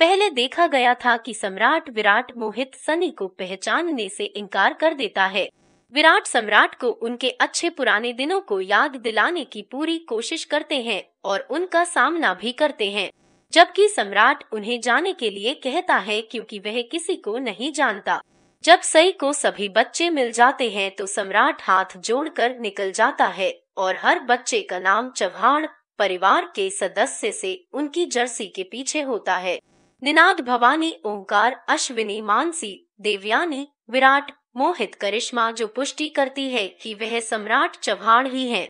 पहले देखा गया था कि सम्राट विराट मोहित सनी को पहचानने से इनकार कर देता है विराट सम्राट को उनके अच्छे पुराने दिनों को याद दिलाने की पूरी कोशिश करते हैं और उनका सामना भी करते हैं जबकि सम्राट उन्हें जाने के लिए कहता है क्योंकि वह किसी को नहीं जानता जब सई को सभी बच्चे मिल जाते हैं तो सम्राट हाथ जोड़कर निकल जाता है और हर बच्चे का नाम चौहान परिवार के सदस्य से उनकी जर्सी के पीछे होता है निनाद भवानी ओंकार अश्विनी मानसी देवयानी विराट मोहित करिश्मा जो पुष्टि करती है कि वह सम्राट चौहान ही है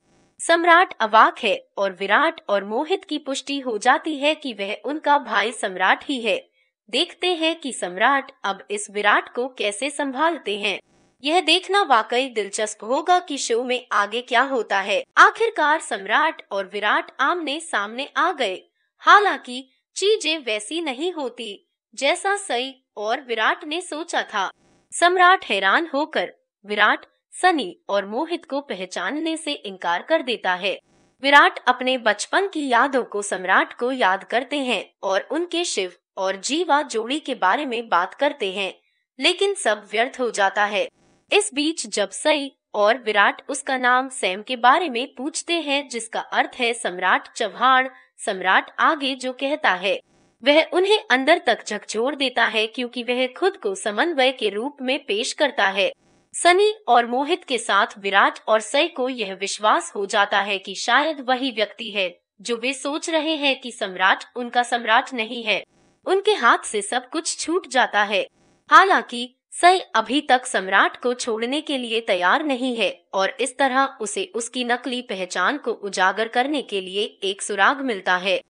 सम्राट अवाक है और विराट और मोहित की पुष्टि हो जाती है कि वह उनका भाई सम्राट ही है देखते हैं कि सम्राट अब इस विराट को कैसे संभालते हैं यह देखना वाकई दिलचस्प होगा कि शो में आगे क्या होता है आखिरकार सम्राट और विराट आमने सामने आ गए हालांकि चीजें वैसी नहीं होती जैसा सई और विराट ने सोचा था सम्राट हैरान होकर विराट सनी और मोहित को पहचानने से इनकार कर देता है विराट अपने बचपन की यादों को सम्राट को याद करते हैं और उनके शिव और जीवा जोड़ी के बारे में बात करते हैं लेकिन सब व्यर्थ हो जाता है इस बीच जब सई और विराट उसका नाम सैम के बारे में पूछते हैं जिसका अर्थ है सम्राट चौहान सम्राट आगे जो कहता है वह उन्हें अंदर तक झकझोर देता है क्योंकि वह खुद को समन्वय के रूप में पेश करता है सनी और मोहित के साथ विराट और सई को यह विश्वास हो जाता है कि शायद वही व्यक्ति है जो वे सोच रहे हैं कि सम्राट उनका सम्राट नहीं है उनके हाथ से सब कुछ छूट जाता है हालांकि सई अभी तक सम्राट को छोड़ने के लिए तैयार नहीं है और इस तरह उसे उसकी नकली पहचान को उजागर करने के लिए एक सुराग मिलता है